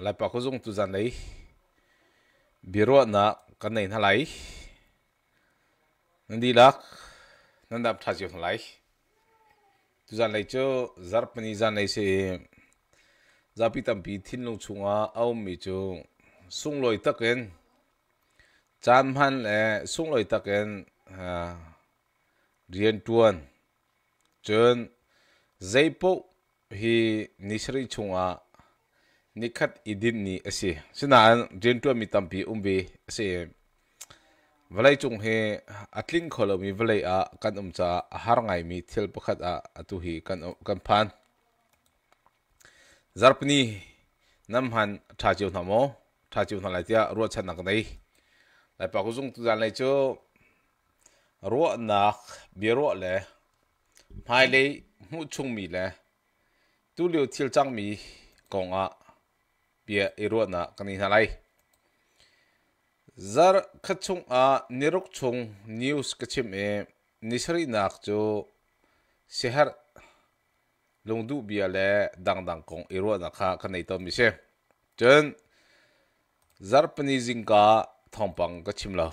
lại bảo cái dùng tu dân đấy biro na cái này nó lại nên đi lạc nên đáp thay chuyện lại tu dân lại cho zar pani dân này sẽ zapi tam pi thiên long chung á ao mi cho sung loi tắc en chan man lệ sung loi tắc en à riêng tuần chân dây bộ hi nisri chung à ni khat idin ni ase sina an jen tu mi tampi umbi ase valai chung he atling kholo mi valai a kan um cha har ngai mi thil pakhat a atu hi kan kan phan zarpni nam han tha chiu na mo tha chiu na lai tia ro chan nak nei lai pa ku jung tu jan lai chu ro nak bi ro le mai le mu chung mi le tu liu thil chang mi kong a pia iruana kani halai zar khachung a niruk chung news kachim e nisari nak chu sehar lungdu bia le dang dang kong iruana kha kanai to mi se chen zar pani zingka thongpang kachim lo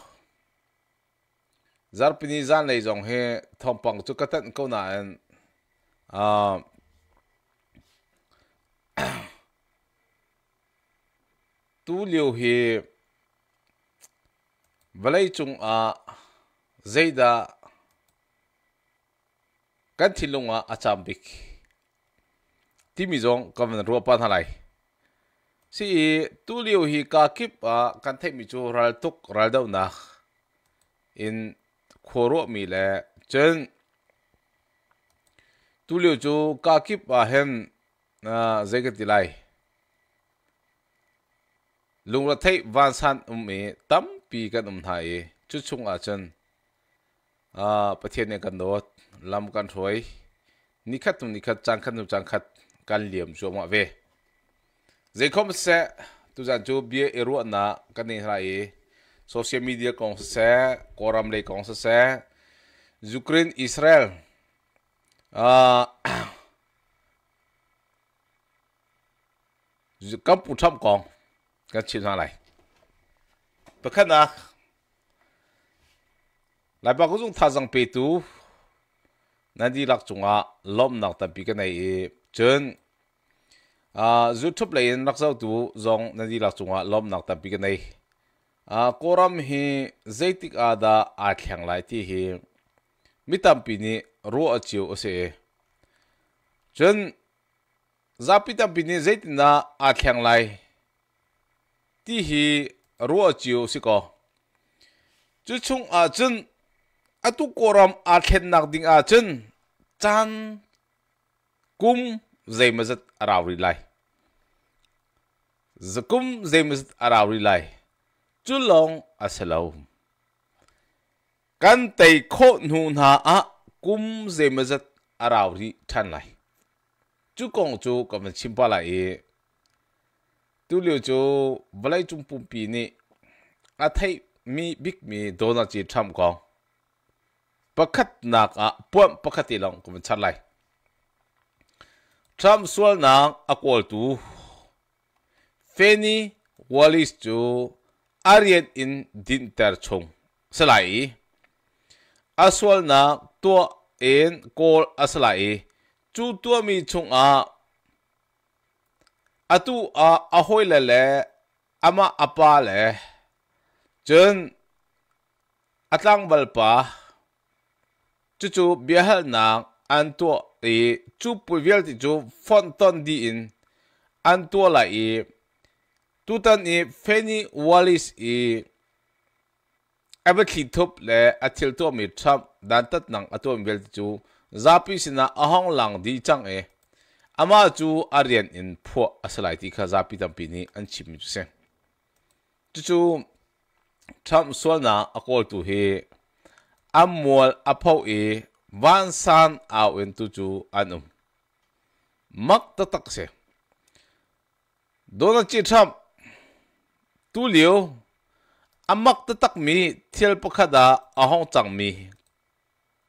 zar pani zan lei jong he thongpang chu katan ko na an a tu liu hi valai chung a zeida kan thilunga achambik timi jong kamen ro pan halai si e tu liu hi ka kip a kan thei mi chu ral tuk ral dau na in khoro mi le chen tu liu chu ka kip a hen zegat dilai lung la thei van san um e tam pi kan um tha e chu chung a chen a này ne đó, làm lam kan thoi ni khat tum ni khat chang khat chang khat kan liam zo ma ve ze khom se tu jan chu bi e ru na kan ni ra e. social media kong se koram le kong se Ukraine Israel a uh, กัมพูชาของ给它切上来，不看呢，来把各种他上百度，那你那种啊，老那但比个那真啊，YouTube 来那少度，让那你那种啊，老那但比个那啊，Quran 嘿，Zaitik 阿达阿强来的嘿，没当比你弱阿久些，真，zapi 当比你 Zaitik 那阿强来。tí hi rùa chiều xí chú chung à chân à tu cô rằm à khen nạc đình à chân chan cung dây mà lại giật cung lại chú lòng à căn tây khốt hùn hà á cung dây mà giật lại chú công chú cầm chim ba lại e. tu liu chu valai chung pum pi ni a thai mi big mi dona chi tham ko pakhat nak a puam pakhati long kum chat lai tham sual na a kol tu feni walis chu arian in din ter chung salai aswal na to en kol aslai chu tu mi chung a atu a ahoi le le ama apa le chen atlang balpa chu chu biahal na an to e chu pu vial ti chu fon ton di in an to la e tutan e feni walis e abatli thup le athil to mi tham dan tat nang atom vial ti chu zapi sina ahong lang di chang e ama chu arian in pho asalai ti kha zapi tampi ni an chim chu se chu chu tham solna akol tu he amol aphau e van san au en tu chu anum mak ta tak se dona chi tham tu liu amak ta tak mi thiel pakhada ahong chang mi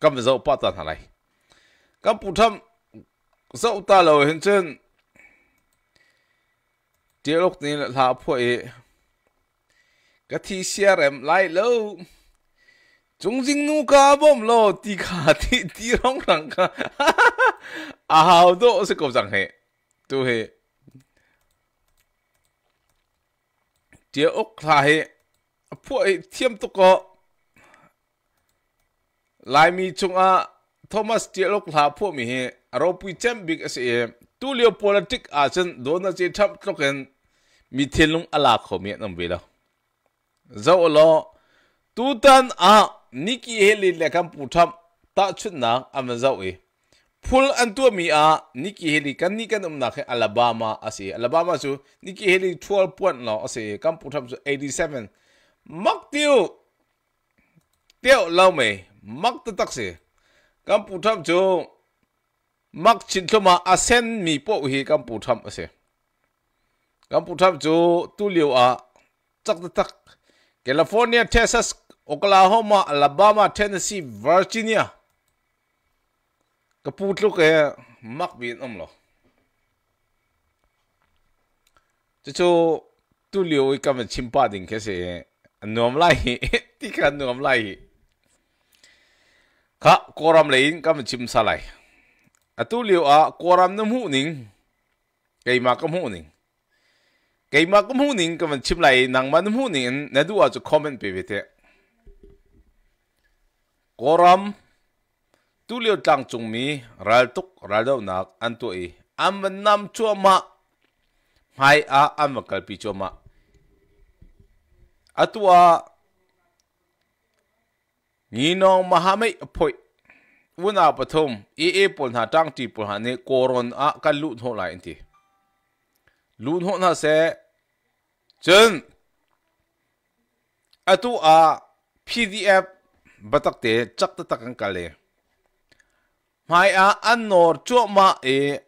kam zo pa ta thalai kam pu tham dẫu ta lầu hiện trên tiêu lúc này là thả phổi cái thi xe rèm lại lâu chúng dinh nu ca bom lo tì cả tì tì rong răng ca à hào độ sẽ cầu rằng hệ tu hệ tiêu ốc thả hệ phổi thiêm tục có lại mi chung a Thomas tiêu lúc thả phổi mi hệ ropui chem big as e tu leo politic a chen dona che thap tloken mi thelung ala kho mi nam vela zo lo tu tan a niki heli lekam putham ta chuna am zo e phul an tu mi a niki heli kan ni kan um na khe alabama ase alabama chu niki heli 12 point lo ase kam putham chu 87 mak tiu tiu lo me mak ta tak se kam putham chu mặc chín thô mà à sen mi bộ hi cam bù thăm à se cam bù thăm chú tu liu à chắc chắc California Texas Oklahoma Alabama Tennessee Virginia cái bút lúc cái mắc biển ông lo chú chú tu liu cái cam chim ba đình cái se nuông lại tí cái nuông lại khá cô làm lấy cam chim sa lại อตุเลียวอากรามน้ำหูนิงไกมากมหูนิงไกมากมหูนิงก็มันชิมไหลนังมันหูนิงนั่นดูอาจจะคอมเมนต์ไปเวทีกรามตุเลียวตังจุงมีรัลตุกรัลดาวนักอันตัวอีอันมันนำชัวมาไยอาอันมัเกลปีชัวมาอตัวนีน้องมหาไม่พอยวุนาปฐมเอเอปนหาจังตีปนหาเนี่ยโครนอะกันลุนหัวไหลทีลุนหัวน่าเสจนอตัวอา PDF บัตักเตจักตะตักันกันเลยหมายอาอันนอร์ชั่วมาเอ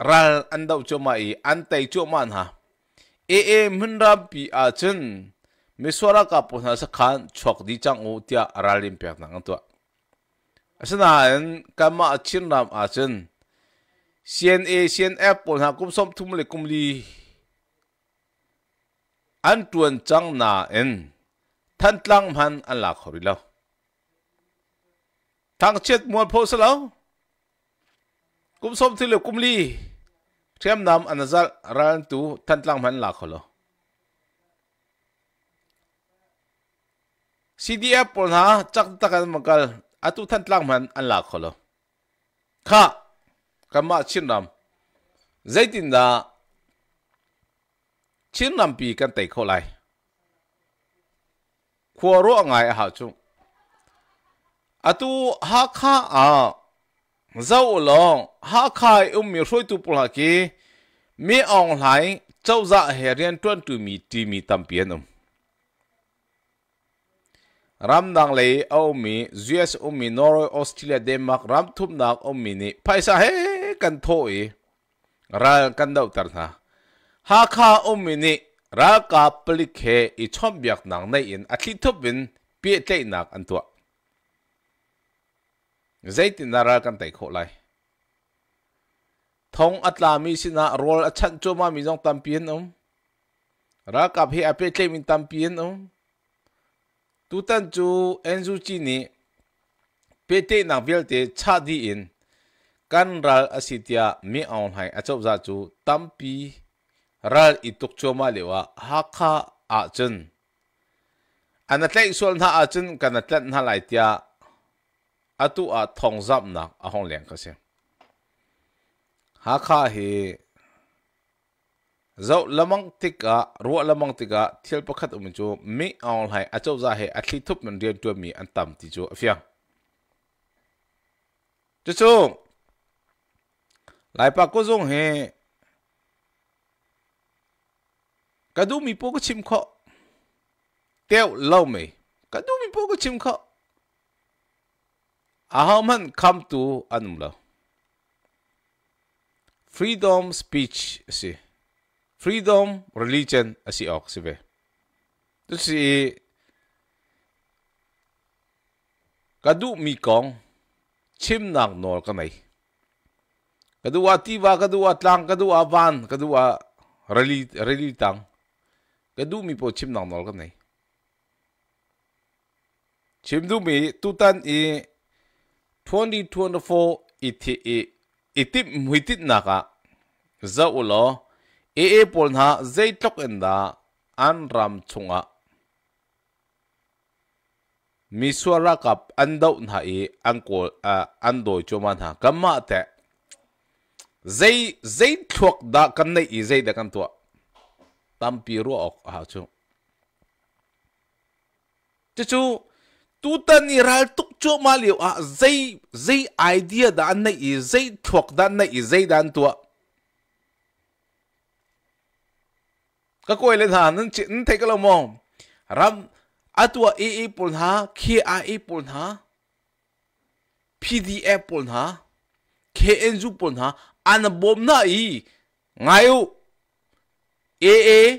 รัลอันดาวชั่วมาเออันไตชั่วมันฮะเอเอมินรับปีอาจนมิสวรกับปนหาสักขันชกดีจังอูเตียรัลิมเปียกนังตัว asenain kama achin ram achin cn a cn f pon ha kum som thum le kum li an tuan chẳng na en than tlang man an lạc khori lâu thang chết muôn phô sa lâu kum som thi le kum li thêm nam an zal ran tu than tlang man khổ kholo CDF Apple ha chắc chak takan makal อาตุทันตลังมันอันหลักขลอข้ากันมาชินรำใจตินดาชินรำปีกันเตะเข้าไลขัวรู้ไงฮะจุงอาตุฮักข้าอ่ะเจ้าลองฮักข้าอุ้มมีช่วยตุปลากีมีออนไลน์เจ้าจะเฮเรียนต้นตุมีตีมีตั้มเปียนอุ้มรัมดังเลยเอมีจีเอสเอมีนอร์เวย์ออสเตรเลียเดนมาร์กรัมทุบนักเอมีนี่ไปซะเหกันทั่วไยรักกันดูตระหนะกฮักข้าเอมีนี่รักกับปลิกเฮอีชอมบักนังในอินอาทิตย์ทุบินเปียเตนักอันตัวเจตินารักกันแต่คนไลทองอัตลามีสินะรอลฉันจูมามีจงตัมเปียนอุมรักกับเฮอเปียเตมินตัมเปียนอุม tu tan chu enzu chi ni pete na vel te cha di in kan ral asitia mi aun hai achop za chu tampi ral cho choma lewa hakha a chen anatlai sol na a chen kanatlat na lai tia atu a thong zap na a hong leng ka se hakha he zo lamang tika ruwa lamang tika thiel pakhat um chu mi awl hai achau hay he athli thup men rian tu mi an tam ti chu phiền chu chu lai pa ko zong he ka du mi po ko chim kho teo lâu me cái du mi po ko chim kho a hom han kam tu anum lo freedom speech see freedom, religion, a si ok, si be. To si kadu mi kong chim nang nol k a n a i Kadu w atiba, kadu w atlang, kadu w avan, kadu w a relitang. Kadu mi po chim nang nol k a n a i Chim du mi tutan i 2024 iti i itip m u i t i t naka za ulo เอเอปอลนะเจตกเอนดาอันรำชงะมิสวรักับอันดาวนะเออันโกอันโดยจมันฮะกัมมาเตะเจเจทวกดากันในอีเจดกันตัวตัมปีรัวออกฮะชูจะชูตูตันนี่รัลตุกชัวมาเลียวอ่ะเจเจไอเดียดานในอีเจทวกดานในอีเจดันตัว các cô ấy lên nan nên nan thei ka lo mom ram atua e e pul ha khi a e pul ha pdf pul ha kn ju pul ha an bom na i ngayu a a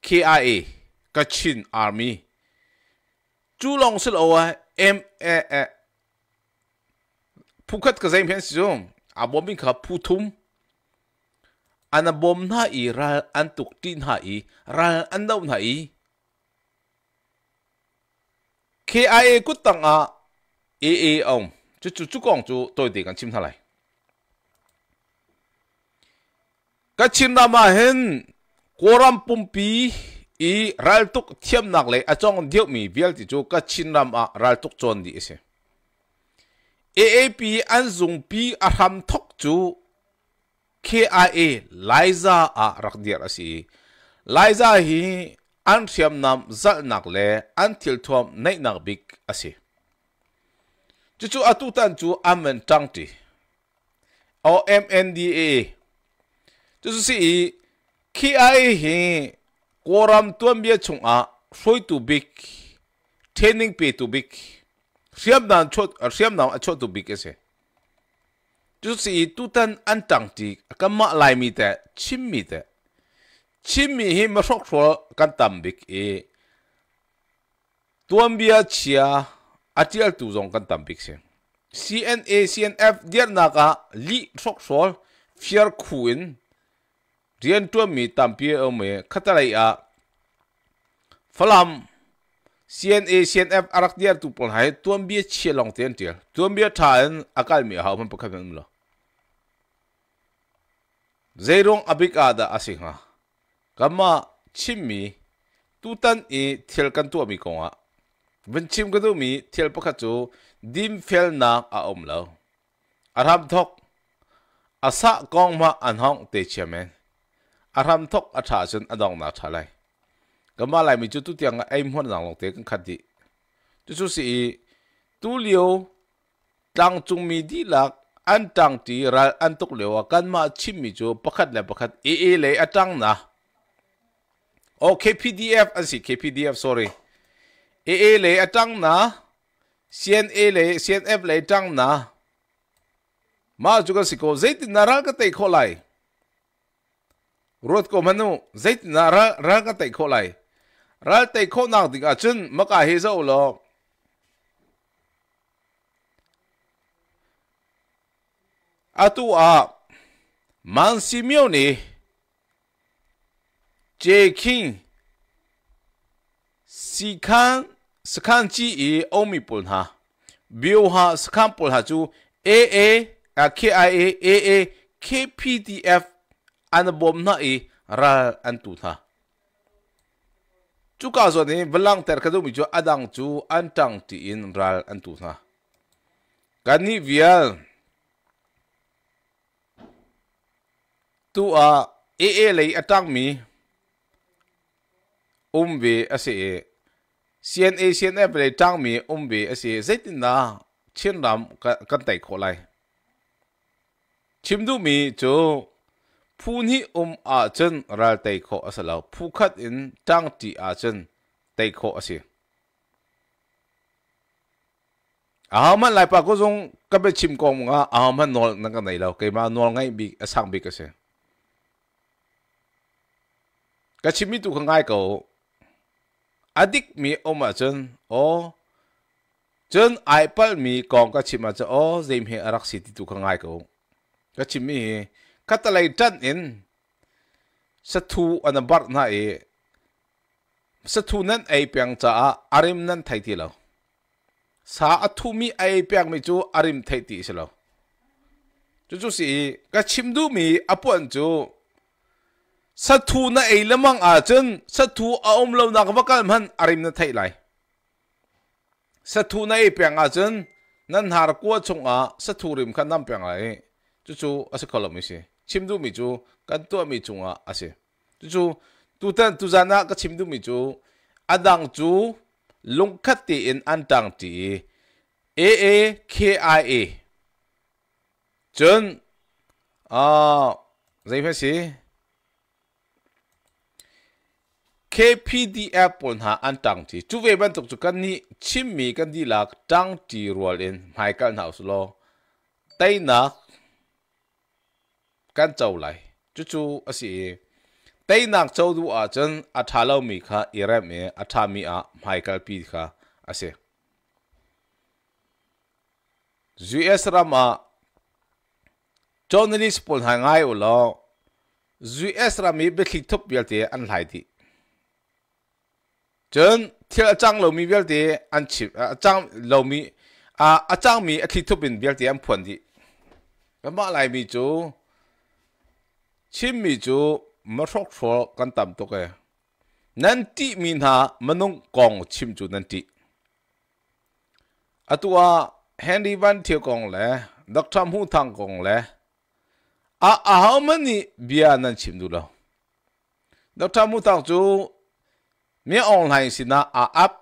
k a a kachin army chu long sil owa m a a phukat ka zaim hian si zum a bombing kha phuthum อันบอมนาอีรัลอันตุกตินหาอีรัลอันดาวนาอี KIA กุตังอา AA อมจุจุจุกองจุตัวเด็กกันชิมทลายก็ชิมนามาเห็นกรัมปุ่มปีอีรัลตุกเทียมนักเลยอาจองเดียวมีเบียลติจูก็ชิมนามารัลตุกจนดีเอเซ AAP อันซุงปีอารัมทกจู KIA Liza a rak dir asi Liza hi an thiam nam zal nak le an thil thom nei nak bik asi chu chu atu tan chu amen tang ti o M N D A. chu chu si KIA hi koram tuam bia chung a hroi tu bik training pe tu bik riam dan chot riam nam a chot tu bik ase 就是都等安当地，个马来米的，亲米的，亲米嘿么说说干当比诶，多米啊吃啊，阿第二都种干当比先，CNA CNF 第二那个里说说 fear queen，第二多米当比欧美，看得来啊，弗兰。CNA CNF อารักเดียร์ตุปนหายตัวเบียเชียลองเตียนเตียตัวเบียทานอากาศมีหามันประคับมันหรอဇေရုံအဘိကာဒအစိငါကမချစ်မီတူတန်အီထီလကန်တူအမီကောငါဝင်ချင်ကဒူမီထီလပခချူဒင်ဖဲလနာအအုံလောအရမ်သောက်အစကောင်းမအန်ဟောင်းတေချေမန်အရမ်သောက်အထာစန်အဒေါနာထလိုင်ကမလိုက်မီချူတူတຽງအိမ်ဟွန်ဒေါင်လောက်တေကန်ခတ်ဒီချူချူစီတူလီယိုတန်းချုံမီဒီလက်อันตังตีรัลอันตุกเลวกันมาชิมมิจูประคัดและประคัดเอเอเลยอตังนะโอเคพีดีเอฟอันสิเคพีดีเอฟ sorry เอเอเลยอตังนะซีเอ็นเอเลยซีเอ็นเอฟเลยตังนะมาจุกสิโกเจตินารักเตะโคไลรถก็มันูเจตินารักเตะโคไลรักเตะโคนักดิกาจุนมกาเฮโซโลအတူအမန်စီမြို့နေဂျေခင်းစီခန်းစခန်းကြီးအအုံးမီပွန်ဟာဘီယိုဟာစခန်းပွန်ဟာကျူ AA KIA AA KPDF အန်ဘုံနာအီရာအန်တူသာကျူကာဇိုနေဘလန်တဲခဒုမီကျူအဒန်ကျူအန်တန်တီအင်ရာအန်တူသာကနီဗီယယ် tu a e e lấy atang mi um về a se cn a cn f lấy trang mi um về a se zết na chiên ram căn tay khổ lại chim du mi cho phu ni um a chân ra tay kho, a se lao phu khát in trang ti a chân tay kho, a se à mà lại bà có dùng các bé chim con à mà nó nó cái này đâu cái mà nó ngay bị sang bị cái gì kachimi tu kangai ko adik mi oma chen o chen ai pal mi kong kachima cha o zeim he arak city tu kangai ko kachimi katalai tan in sathu anabar na e sathu nan ai piang cha a arim nan thai ti lo sa athu mi ai piang mi chu arim thai ti se lo chu chu si kachim du mi apon chu sát thu na ấy là mang à chân sát thu à ông lâu nạc vắc cam hẳn arim na thay lại sát thu na ấy bèng à chân nan hà qua chung à sát thu rim khăn nam bèng lại chú chú à sẽ khó lắm chim du mi chú căn tua mi chung à à sẽ chú chú tu tan tu zana cái chim du mi chú adang chú lung khát ti in an tang ti a a k i a chân à giấy phép gì KPDF ปนหาอันตังที่จูเวบันตกจุกันนี้ชิมมีกันดีหลักตังที่รัวเล่นไมเคิลเฮาส์โลไต้นักกันเจ้าไหลจู่จู่อาศัยไต้นักเจ้าดูอาจารย์อัฐาเลามีค่ะอิรัมเออัฐามีอาไมเคิลพีค่ะอาศัย US Rama journalist ปนหาง่ายอุลอ US Rama เป็นคลิปทบยาเตอันไหลที่จนเที่ยจังเรามีเบลเดอันชิบจังเรามีอ่าจังมีอคิทุบินเบลเดอันพวนดีก็มาไลมีจูชิมมีจูมาชกชัวกันต่ำตัวแกนั่นที่มีหามันต้องกองชิมจูนั่นที่อตัวเฮนรี่วันเทียกองและดักทำหูทางกองและอาอาหามันนี่เบียนั่นชิมดูแล้วดักทำหูทางจู mi ong lai si na a ap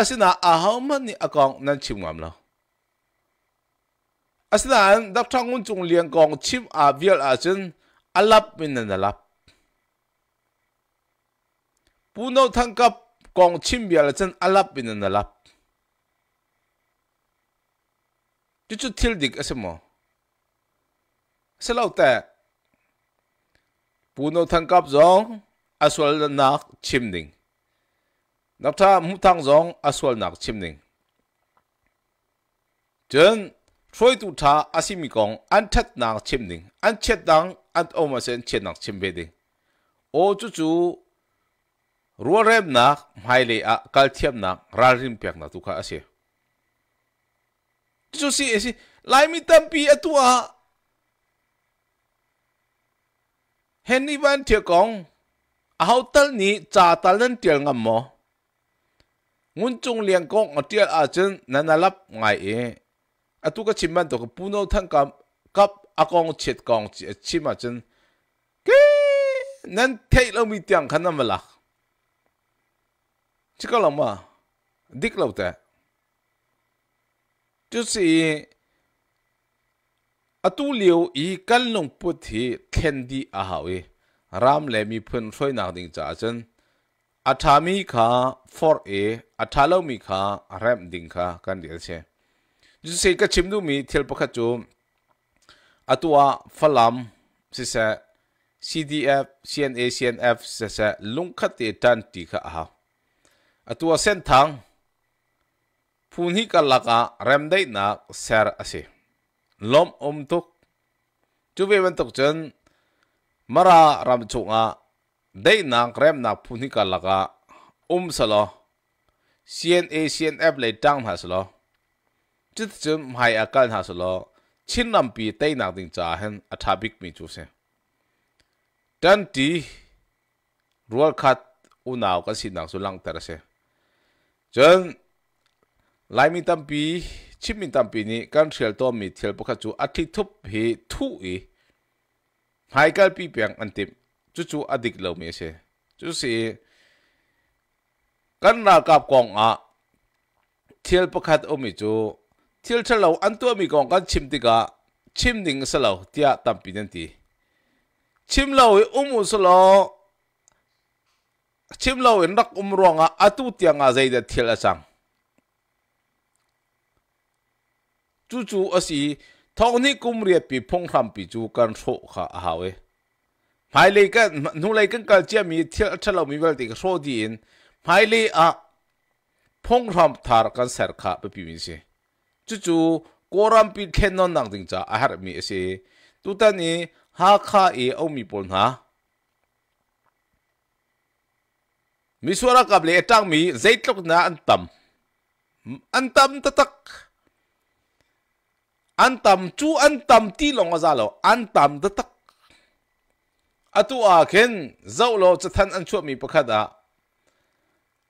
asina a how man ni akong nan chim ngam lo asina an dak thang un chung liang kong chim a vial a chen alap min na lap puno thang kap kong chim vial chen alap min na lap chu chu thil dik asemo sẽ lâu tệ bù nô thăng cấp giống aswal nak chim ding. นับท่ามุทังจงอสวลนักชิมนิงจนช่วยตุท่าอาศิมิกองอันเท็ดนักชิมนิงอันเช็ดดังอันโอมาเซนเช็ดนักชิมเบดิงโอจูจูรัวเร็มนักไมเลอะกัลเทียมนักราริมเปียกนักตุกาอาเซียจูซีเอซีไลมิตัมปีอตัวเฮนนี่วันเทียกองเอาเตลนี้จ่าตาเล่นเตียงงัมมอ ngun chung liang kong a tia a chen na na lap ngai e a tu ka chim man to ka puno thang kam kap a kong chet kong chi chim a chen ke nan thei lo mi tiang khana ma la chi ka lo ma dik lo ta tu si a tu liu i kan long put thi khendi a hawe ram le mi phun throi na ding cha chen Atami ka for a mi ka ram ding ka kan dia se. ju se ka chimdu mi thil pakha chu atua falam se se CDF CNA CNF se lung kha te tan ti kha ha Atua sen thang phun hi ka laka ram dai na ser ase lom om tuk chu ve ban tuk chen mara ram chu nga ဒိုင်နာဂရမ်နာဖူနီကလကအုံဆလော CNA CNF လေတောင်းဟာဆလောจิตจมหายอาการหาสลอชินนำปีเตยนักดิงจ่าเห็นอัฐบิกมีจูเซดันทีรัวขัดอุณาวกันสินักสุลังเตระเซจนลายมีตั้มปีชิมินตั้มปีนี้การเชื่อตัวมีเทียลปกจูอาทิตย์ทุบเหตุทุอีหายกันปีเปียงอันติม chú chú addict lâu mi xe chú sĩ gặp na kap kong a thiel pakhat chú, chu thiel lâu an tu mi quăng cái chim đi cả, chim ning sa lo tia tam pi nen ti chim lo umu sa lâu, chim lâu lo in rak um ronga atu tia nga zai da thiel asang chú chu asi thằng này kum ri bị phong bị chú chu kan tho kha hawe ภายเลยก็นู่นเลยกันก็จะมีเที่ยวเชลมีเวลติกโซดีนภายเลยอ่ะพงรำทาร์กันเสรคาไปพิมพ์สิจู่ๆกรามปีแค่นอนนังจริงจ้าอาหารมีเอสิตุตันนี้หาข้าเอเอามีปนหามิสวรกับเลยตั้งมีใจตกนาอันต่ำอันต่ำตะตักอันต่ำจู่อันต่ำที่ลงอาซาโลอันต่ำตะตักอตุอาเคนเจ้าโลจะทันอันชั่วมีประคดา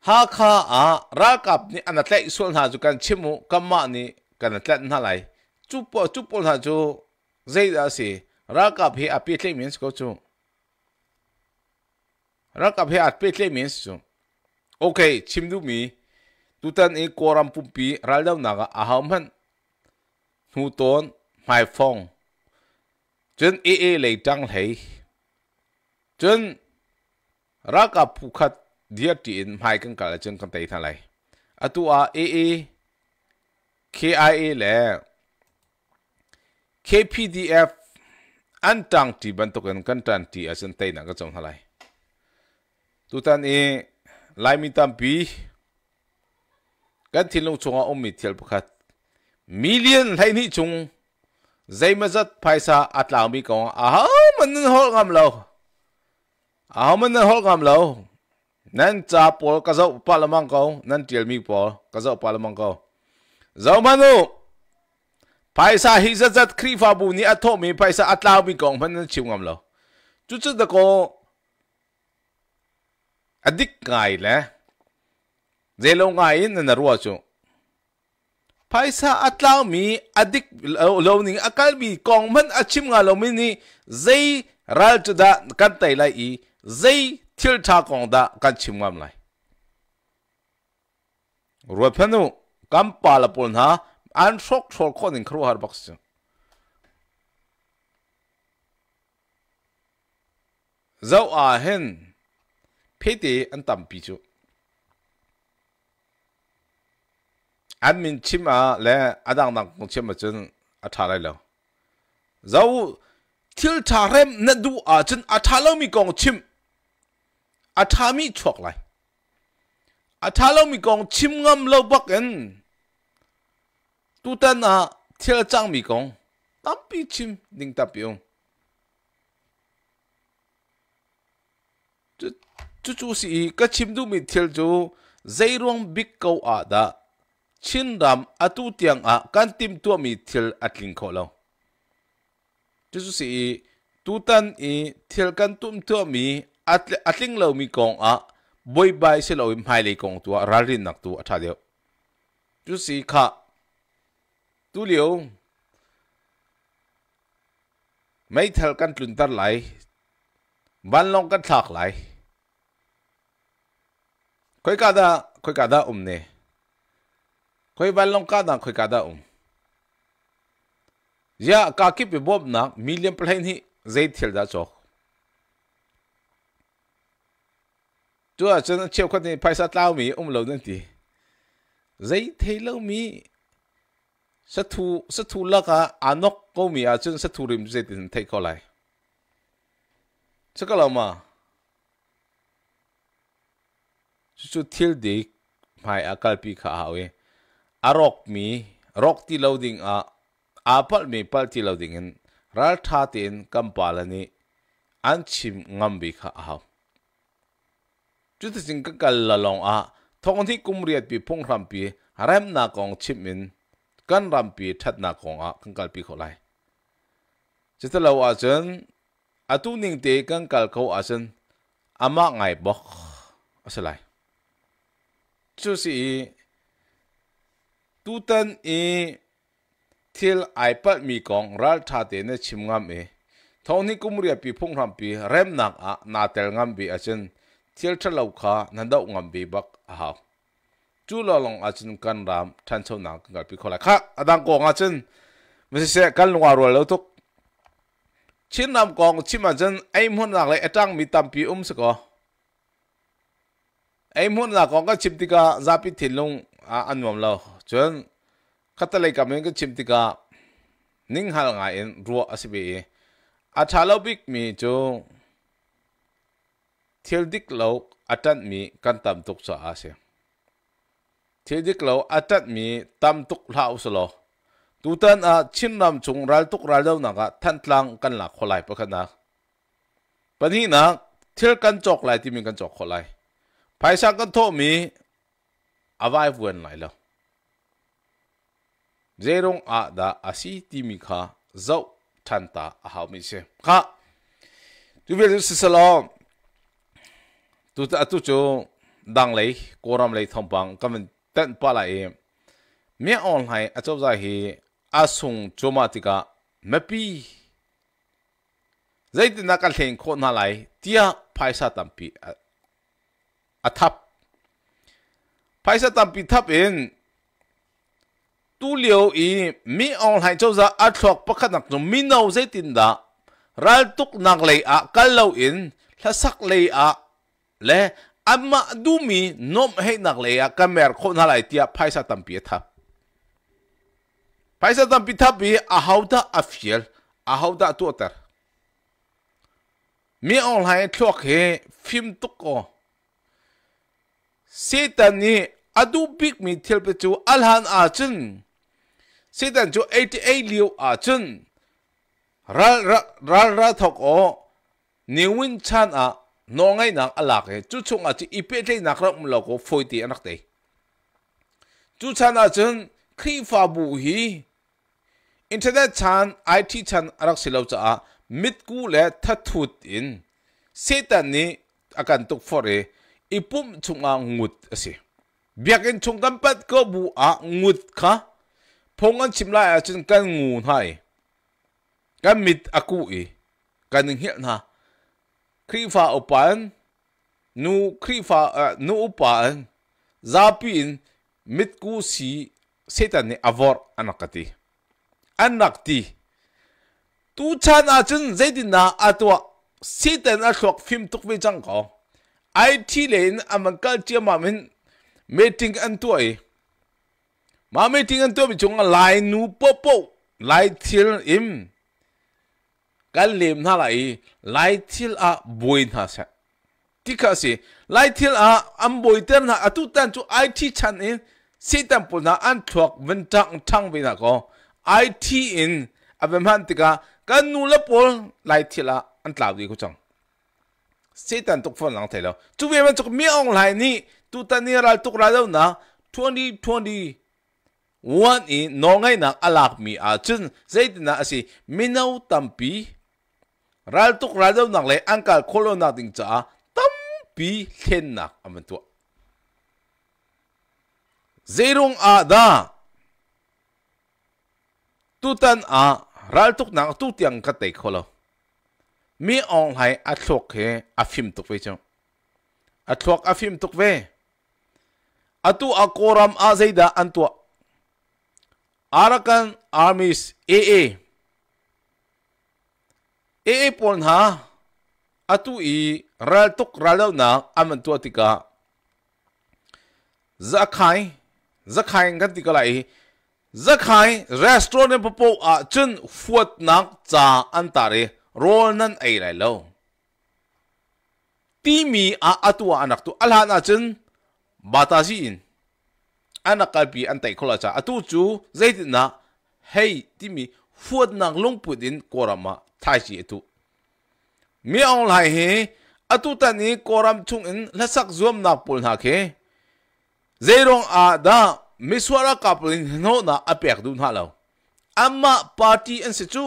ฮาคาอารากับนี่อันนั้นแหละส่วนหาจุกันชิมุกัมมานี่กันนั้นแหละนั่นไรจุปจุปหาจูเจดาสิรากับเฮอภิเทมินส์ก็จูรากับเฮอภิเทมินส์จูโอเคชิมดูมีตุตันอีกอรัมปุ่มปีรัลดาวนักอาหามันหูตนไมฟองจนเอเอเลยจังเลย chân chun raka pukhat diak ti in mai kan kala chen kan tei thalai atu a a a kia le kpdf an tang ti ban to kan kan tan ti asen tei na ka chong halai tu tan e lai mi tam pi kan thil lu chunga om mi thel pakhat million lai ni chung zaimazat paisa atla mi ko a à ha man hol ngam lo อามันนั่นหกัำแล้วนั่นจับปอลก็จะปาลมังเขานั่นเตียมีปอลก็จะปาลมังเขาเจ้ามันนู้ไปซาฮิจะจัดครีฟาบุนีอัตโตมีไปซาอัตลาบิกองมันนั่นชิวกันแล้วจุดจุดตะโกอดิกไงแหละเจลงไงนั่นรัวจูไปซาอัตลามีอดิกเราหนิงอากาศบิกองมันอาชิมงาเลาไม่นี่เจรัลจุดากันไตไลอี zai til ta kong da kan chim ngam lai r u a phenu kam pa la pol na an shok s h o k k o n in k r u har baks i zau a hen p e d e an tam pi chu an min chim a le adang dang kong chim a chen a t a lai l a u zau til ta rem na du a chen a t a lo mi kong chim อาทามีชกเลยอาทาเรามีกองชิมงำเราบักเอ็นตุตันอะเที่ยวจังมีกองตั้มปีชิมดิ่งตับยงจุจุจูสีก็ชิมดูมีเที่ยวจูใจรวงบิ๊กเกาอาดาชินดำอาตูเตียงอาการติมตัวมีเที่ยวอัดลิงเขาเราจุจูสีตุตันอีเที่ยวกันตุ้มตัวมี at atling lo mi kong a boy bay se lo im hai le kong tu a ral rin nak tu a tha deu tu si kha tu liu mấy thằng căn trùn tắt lại văn long căn thạc lại khối cả da khối cả da um nè khối văn long cả da khối cả da um ya cả kiếp bị bom nặng million plane hi dây thiệt đã chọc chúa à chân chiều quan thì phải sát lao mi ông lâu nên thì giấy thấy lâu mi sát thu sát thu lắc à anok cô mi à chân sát thu rim giấy thì thấy khó lại chắc là mà chú thiếu đi phải à cái bị khá ấy à rock mi rock thì lâu đình à à pal mi pal thì lâu đình ral tha tiền cầm bà là anh chim ngâm bị khá hao จุดจิงก็กลลงอ่ะทองที่กุมเรียดปีพงรำปีเริ่มนากองชิมินกันรำปีทัดนากองอ่ะกันกลปีเขาไลจุดเราอาจารย์อาตุนิงเตกันกลเขาอาจารย์อามาไงบอกอะไร chú sĩ tu tân e til ai pat mi kong ral tha te ne chim ngam e thong ni kumri pi phung ram pi rem nak a na tel ngam bi achen thiel tha lâu kha nan dau ngam be bak a ha chu lo long a chin kan ram than chho na ka lại khola kha adang ko nga chân, mi sẽ kan lo rồi lo tuk Chín năm còn chín ma chân, ai muốn nak le atang mi tam pi um se ko ai mon na kong ka chip ti ka za pi thin long a an mom lo chen khata lai chim men ka Ninh ti ngài ning ruột à sĩ ruwa asibe a lâu bik mi chu เทียดิกลราอาจารย์มีกันตามตุกสอาเสียเทียดิกลราอาจารย์มีตามตุกลาอุสโลตูตันอาชินนำจงรัลตุกรัลเดวนักท่านทลังกันหลักคนไหลประคันนักปัญหานักเทียกันจกไหลที่มีกันจกคนไหลภายสักกันโทมีอาไว้เวนไหลแล้วเจรญอาดาอาศีทีมีข้าเจ้าทันตาอาหามิเสข้าทุเรียนสุสลอม tu ta tu chu dang lei koram lei thom pang kam ten pa la e me on hai a chop za hi asung choma tika mepi zait na kal theng kho na lai tia phaisa tampi a thap phaisa tampi thap in tu liu i mi on hai chop za a thok pakhat nak chu mi no zaitin da ral tuk nak lei a kal lo in thasak lei a le amma du mi nom he nak le ya kamer khon halai tia phaisa tampi tha phaisa tampi tha bi a hauda a fiel a hauda tu tar mi ol hai thlok he phim tu ko setan ni adu big mi thil pe chu alhan a chun setan chu 88 liu a chun ral ral ra thok o niwin chan a น้องไงนักอะลรกันจุดชงอาจจะอีเป็ดเลยนักเรามันเรก็ฟอยตีนักเตะจุดชันอาจจะคลีปฟ้าบูฮีอินเทอร์เน็ตชันไอทีชันอักรสิลราจะมิดกูเละทัดทุดอินเซตันนี้อาการตกฟอร์เออีปุ่มชงอางุดสิเบียกันชงกันปัดก็บูอางุดค่ะพงันชิมไลอาจจะกันงูนายกันมิดอากูอีกันหน่เหี้ยนะ khi pha ở bàn nu khi pha ở eh, nu ở bàn zapin mit ku si setan ni avor anakati anakti tu chan a chun zaidin na atwa setan a khok phim tuk ve chang ko ai thi lên, len amankal chia ma min meeting an tuai ma meeting an tuai chung lại nu popo lại thil im cái liềm là gì? lại thiên à bồi na sẽ thì cái gì lại thiên à ăn bồi tên là à tu tên chú ai thi chân in sĩ tên bùn là an thuộc vân trăng trăng bên là có ai thi in à về mặt thì cả cái nụ lấp bùn lại thiên à an lão đi cũng chẳng sĩ tên tục phân lăng thế rồi chú về bên chụp miệng lại ni tu tên ni lại tục ra đâu na 2020 in, i nongai na alak mi a chun zaitina asi minau tampi ral tuk ral deuh nak le uncle kholo nak ding cha tam pi thlen nak aman tu zerung a da tutan a ral tuk nak tu tiang ka te kholo mi ong hai a thlok he a phim tuk ve chang a thlok a phim tuk ve atu a koram a zeida antua arakan armies aa e e pon ha atu i ral tuk ralau na aman tu atika zakhai zakhai ngan tika lai zakhai restaurant ne popo a chun fuat nak cha antare rol nan ai lai lo timi a atua anak tu alhan a chun bataji in anak kalpi antai khola cha atu chu zaitina hey timi fuat nak long put in korama thai chỉ tu mi ong lai he atu ta ni koram chung in lasak zuam nak pul na ke zerong a da miswara kapling no na apek dun halo amma party an se chu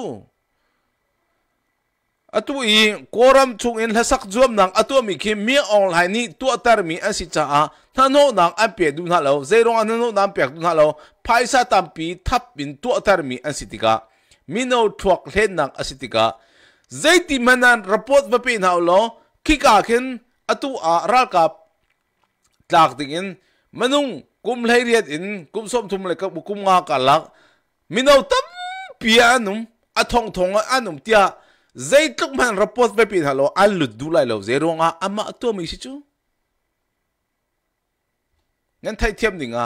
atu i koram chung in lasak zuam nang atu mi khi mi ong lai ni tu atar mi an si cha a thano nang ape dun halo zerong an no nang pek dun halo paisa tampi thap in tu atar mi an si tika mino thuak hlen nak asitika zaiti manan report vape na lo kika khin atu a ralkap tlak ding in manung kum leiriat in kum som thum le ka kum nga ka lak mino tam pianum a thong thong anum tia zai tuk man report vape pin lo an lut du lai lo zero nga ama atu mi si chu ngan thai thiam ding a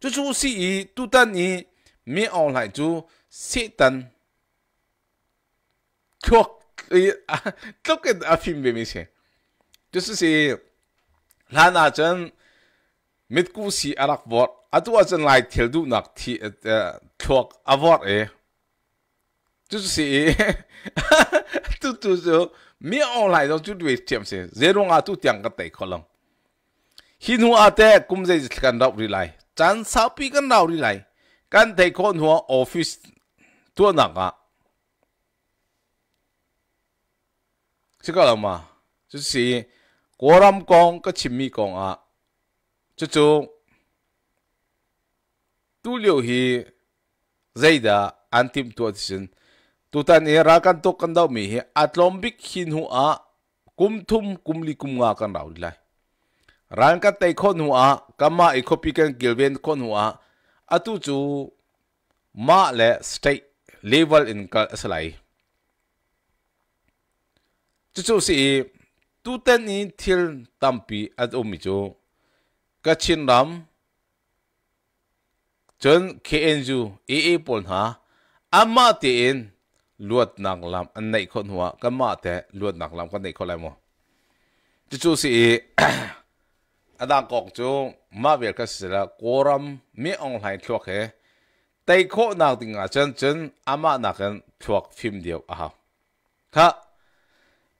chu chu si i tu tan i mi online chu Satan 그렇게 앞인 뱀이세. 그래서 시 라나 전 믿고 시 아락버 아두아 전 라이 텔두 낙티 tok avor e tu si à, à, tu tu so mi lại đó, do à, tu dui xe, se zero nga tu tiang cái tay kholong hi nu a te kum je kan dau ri lai chan sa pi kan dau ri lai kan tai khon office 多难啊！识个了嘛？就是果林江个前面江啊，这种都留去 Zayda antim tu adisin tutan irakan to kan daw mihi at lombik hinhu a kumthum kumlikum nga kan raw lai ran ka tay khon hu a kama ikopikan gilben khon hu a atu chu ma le state level in ka asalai chu chu si tu ten ni thil tampi at umi chu ka chin ram chon kn ju pol e, e pon ha ama te in luat nang lam an nei khon hua ka ma te luat nang lam ka nei kholai mo chu chu si adang kok chu ma vel ka sira koram mi ong lai thok he tay khó nào tình ngã chân chân ama nạc gần thuộc phim điều à ha ha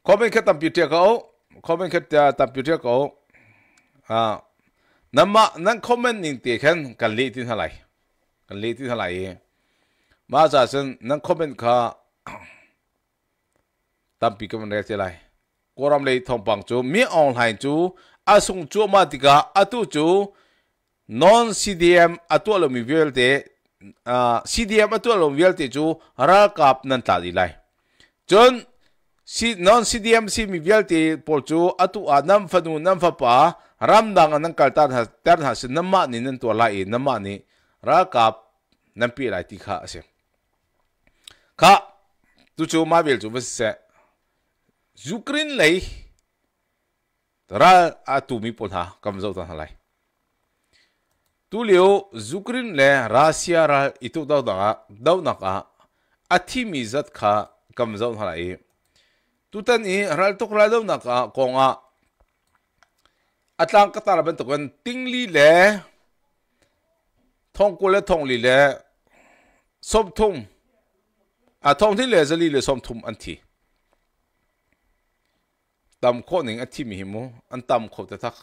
comment khét tầm biểu triệt cậu comment khét tầm biểu triệt cậu à nằm mà nằm comment nhìn tiền khen gần lý tin hà lại gần lý tin hà lại mà giờ chân nằm comment cả tầm biểu cái vấn đề thế này cô làm lấy thông bằng chú mi online chú à sung chú mà tiga à tu chú non CDM à tu là mi viết thế CDM atu alom vial te chu ral kap nan ta di lai chon si non CDM si mi vial te pol chu atu a nam fanu nam fa pa ram dang an kal tan ha tan ha sin nam ma ni nan to lai nam ma ni ral kap nan pi lai ti kha ase kha tu chu ma vial chu vas se zukrin lai ra atu mi pol ha kam zo tan ha lai ูเลียวยูกรินเละรัสเซียรัฐอิตุลีต่างกาวนักอาทิมิจัดข่ะกำจัดอะไรตุตันีรัฐตุกรัดาวนักอกงอาอัตลังกตาร์เป็นตัวกันติงลีเละทงกุลและทงลีเละสมทุมอ่ะทงที่เลือจะลีเลยสมทุมอันทีตามข้อหนึ่งอาทิมิหิมุอันตามข้อจะทัก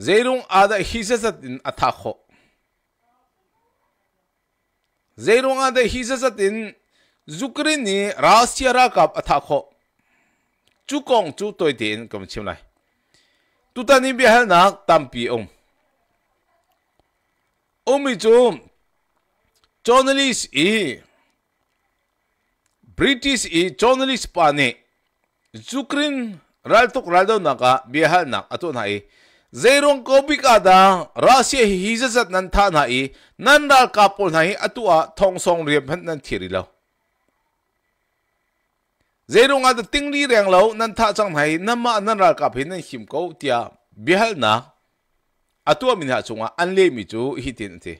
زيرون آدا هيززت إن أتاخو زيرون آدا هيززت إن زكرني راسيا راكاب أتاخو جوكون جو توي دين كم تشملاي توداني بيها ناق تامبي أم أمي جوم جورناليست إي 브리티스이저널리스트파네주크린랄톡랄도나가비할나아토나이 Zerong kobik ada Russia hi hizat nan tha na i nan dal kapol na atua thong song riam han nan thiri lo Zerong ada tingli reng lo nan tha chang nai nama nan ral kap hi nan him ko tia bihal na atua min ha chunga an le mi chu hi tin thi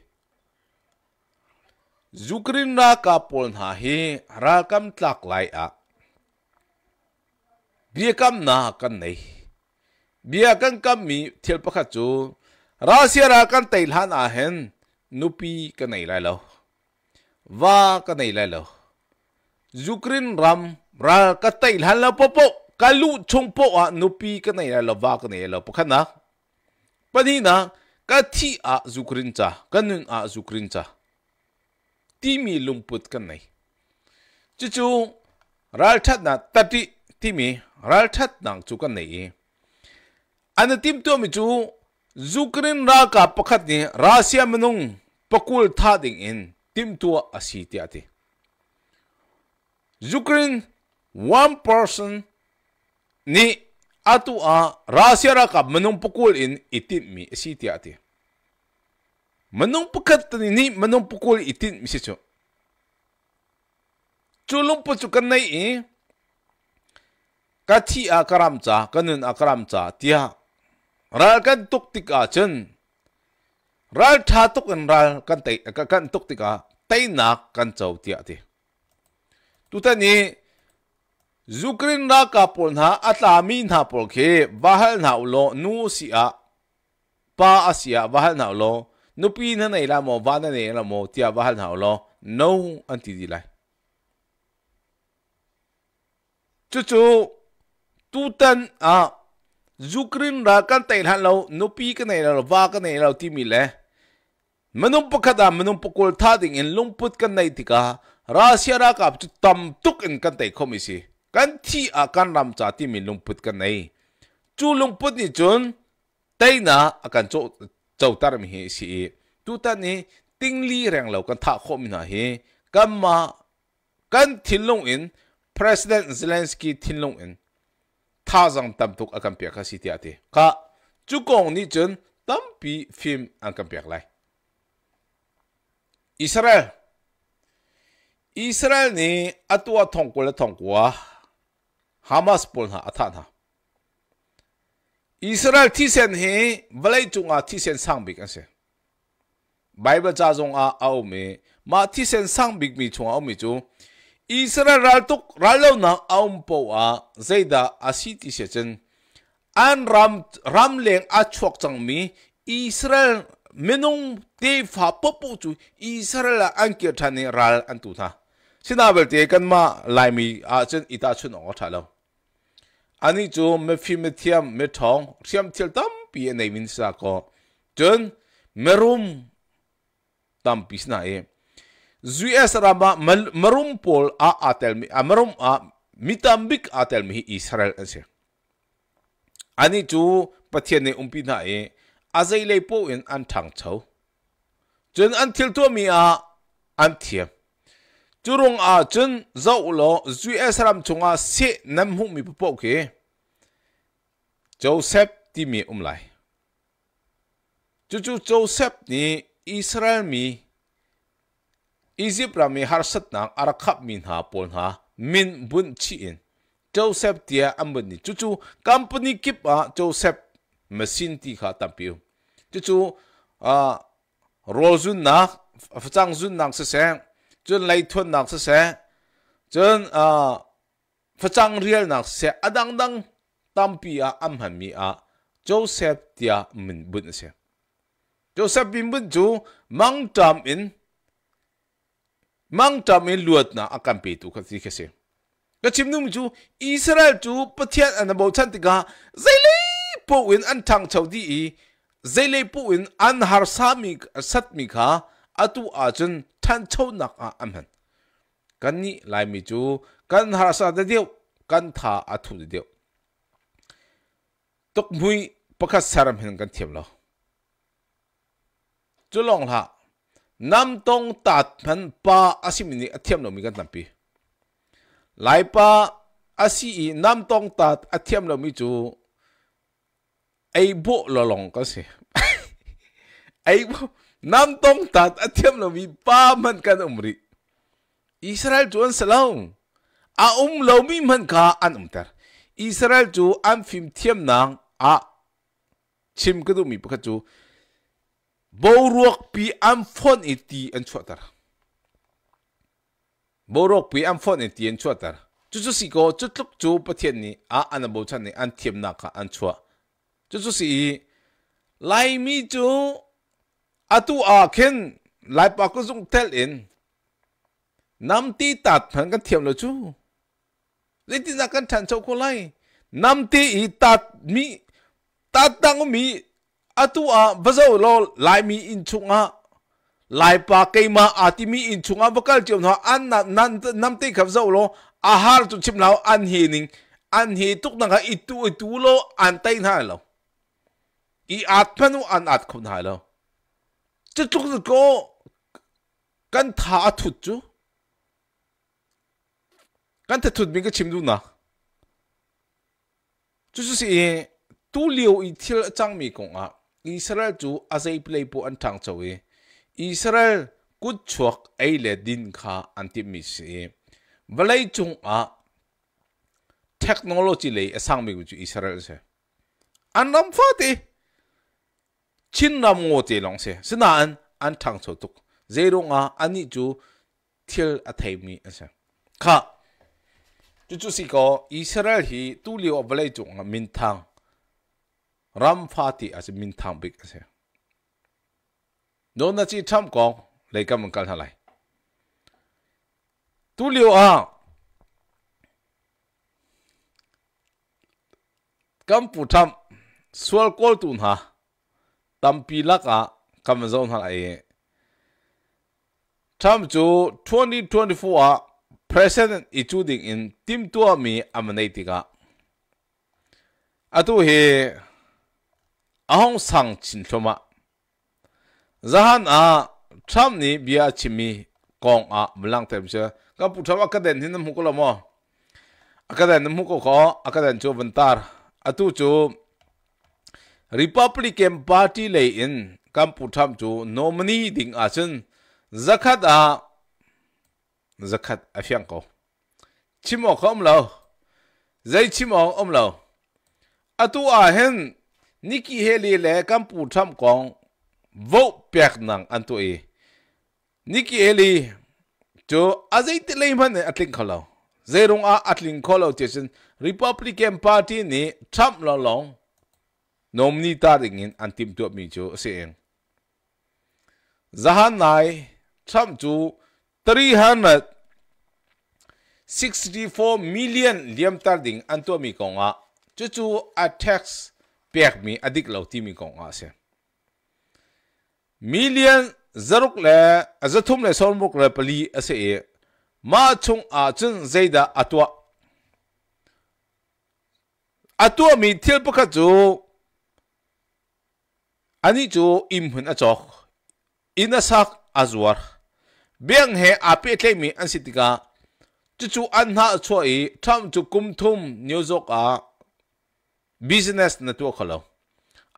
Zukrin ra kapol na hi ra kam tlak lai a Bia kam na kan nei bia kan kam mi thiel pakha chu rasia ra kan teil han a ah hen nupi ka nei lai lo wa ka nei lai lo zukrin ram ra ka teil han la popo kalu chung po a ah, nupi ka nei lai lo wa ka nei lo pakha na pani na ka thi a zukrin cha kanun a ah zukrin cha ti mi lumput kan nei chu chu ral that na tati ti mi ral that nang chu kan nei อันติมตัวมิจูยูเครนรากับปขัดนี้รัสเซียมนุงปกุลท่าดิ่งเองติมตัวอาศิตยาติยูเครน one person นี่ atu a rasya rakab manung pukul in itin mi siti ati. Manung pukat ni manung pukul itin mi sicho. Chulung puchukan na i kati a karamcha kanun a karamcha tiya ral kan tuk tik a chen ral tha tuk an ral kan te kan tuk tik a tei nak kan chau tia ti tu ta ni zukrin ra ka pol na atla na pol khe bahal na ulo nu si a pa asia bahal na ulo nupi na nei la mo va na nei la mo tia bahal na ulo no anti di lai chu chu tu tan a Ukraine ra kan tel han lo nupi ka nei lo wa ka nei lo ti mi le manum pakada manum pakol tha ding in lumput kan nei tika Russia ra kap chu tam tuk in kan tei khomi si kan thi a kan ram cha ti mi lumput kan nei chu lumput ni chun tei na akan cho chau tar mi he si tu ta ni tingli reng lo kan tha khom na he kan ma kan thinlong in president zelensky thinlong in ท่าจังตั้มทุกอาการเปียกสิทธิอาทิค่ะจุกงนี่จนตั้มปีฟิล์มอาการเปียกไรอิสราเอลอิสราเอลนี่อตัวทงกุลทงกัวฮามาสปุ่นฮะอัฐานะอิสราเอลที่เซนเฮบลายจุงอาที่เซนสังบิกันเซไบเบิลจ้าจงอาเอาเมมาที่เซนสังบิกมีชงเอามีจู y será ralto ralo na aumpo a zeda asiti sechen an ram ramleng a chuak chang mi israel menung te fa popo chu israel an ke thani ral an tu tha sinabel te kan ma lai mi a chen ita chun o tha lo ani chu me phi me thiam me thong thiam thil tam pi nei min sa ko chen merum tam pisna e US rama marum pol a atel mi a marum a mitambik atel mi Israel ase ani chu pathian ne umpi na e azai le po in an thang chho chun an thil tu mi a an thiam churung a chun zau lo US ram chunga se nam hu mi po ke Joseph ti mi umlai chu chu Joseph ni Israel mi Egypt rami harsat nang arakap min ha pol ha min bun chi in. Joseph tia ambun ni chu chu company kip a Joseph machine ti kha tampiu. Chu chu a rozun na phang zun nang se se chun lai thun nang se se chun a phang real nang se adang dang tampi a am ham mi a Joseph tia min bun se. Joseph bin bun chu mang tam in mang tam in luật na ăn akam pe tu kha ti kese ga chim num chú israel chu pathian an bo chan ti ga zaile po win an thang chau di i zaile po win an har sa mi sat mi kha atu a chân than chau nak a anh hận cái ni lai mi chú kan har sa da deu kan tha a thu de deu tok mui pakha saram hình cái thiam lo chú long la 남동 따판 바 아시미니 아티엄 놈이가 남피 라이파 아시이 남동 따 아티엄 놈이 주 에이보 러롱 가세 에이보 남동 따 아티엄 놈이 바만 간 음리 이스라엘 주원 살라웅 아움 놈이 만가 안 음터 이스라엘 주 안핌 티엄 낭아 침그도 미부카주 Boruak pi am phone iti e an chuatar. Boruak pi am phone iti e an chuatar. Chu chu si ko chu tluk chu pathian ni a an bo chan ni an thiam na ka an chua. Chu chu si lai mi chu atu a khen lai pa ko zung tel in. Nam ti tat phan kan thiam lo chu. Lấy tin ra kan chan chau ko lai. Nam ti i tat mi tat dang mi atua bazau lo lai mi in chunga lai pa keima ati mi in chunga vokal chiom no an na nan nam te khap zau lo ahar tu chim lao an he ning an he tuk na ga itu itu lo an tai na lo i at panu an at khun ha lo chu tuk ko kan tha thu chu kan ta thu mi ka chim du na chu chu si tu liu i thil chang mi kong a Israel chu azei play po an thang chawi Israel kut chuak ei le din kha anti mi si valai chung a technology le asang mi chu Israel se an ram fa ti chin ram ngo te long se sina an an thang chaw tuk zero nga ani chu thil a thai mi ase kha chu chú si ko Israel hi tu liu valai chung min thang ram pha ti a min tham bik ase don na chi tham kong le kam kal halai tu liu a kam pu tham sual kol tun ha tampi laka kam zon ha e tham chu 2024 a president including in tim tua mi amanaitika atu he ahong sang chin thoma zahan a ah, tham ni bia chimi kong a mlang tem se ka pu thama ka den hin mu ko lomo ka den mu ko ko ka den chu bantar atu chu republican party lay in kam pu tham chu nominee ding a chen zakat a zakat a fyang ko chimo khom lo zai chimo om lo atu a hen Niki heli le kampu tham kong vô piak nang an tu e. Niki heli cho azay te lay man e atling khalo. Zerung a atling khalo tesin Republican Party ni tham lo long nom ni ta ringin an tim tu mi cho se eng. Zahan nai Trump chu 300 million liam tarding an tu mi konga chu chu a tax pek mi adik lo ti mi kong ase million zaruk le azathum le sonmuk le pali ase e ma chung a chun zeida atwa atwa mi thil pakha chu ani chu im hun a chok ina sak azwar beng he ape tle mi an sitika chu chu an ha choi tham chu kum thum new zok a business na tu khalo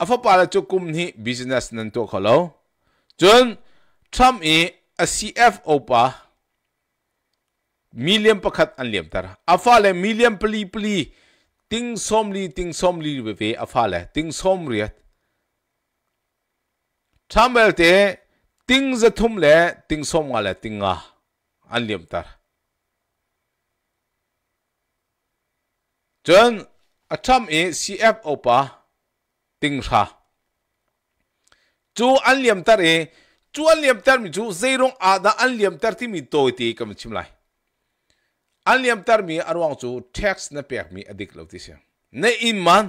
afa pala chu kum ni business nan tu khalo chun tham e a cfo pa million pakhat an liam tar afa le million pli pli ting som li ting som li be afa le ting som riat tham bel te ting za thum le ting som nga le ting an liam tar chun a tham e cf opa ting ra, chu an liam tar e chu an liam tar mi chu zeirong a da an liam tar ti mi toi ti kam chim lai an liam tar mi arwang chu tax na pek mi adik lo ti se ne in man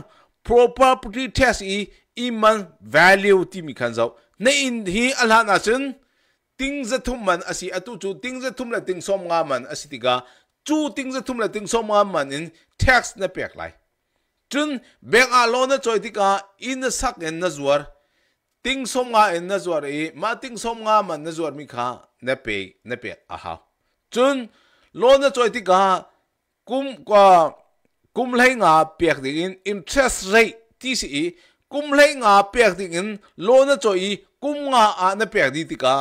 property tax e i man value ti mi khan zau ne in hi alhan asin ting za thum man asi atu chu ting za thum la ting som nga man asi ti ga chu ting za thum la ting som nga man in tax na pek lai chun bank a loan na choi tika in sak en na zuar ting som nga en na zuar e ma ting som nga man na zuar mi kha na pe na pe a ha chun loan na choi tika kum kwa kum lai nga pek ding in interest rate ti si e kum lai nga pek ding in loan na choi kum nga a na pek di tika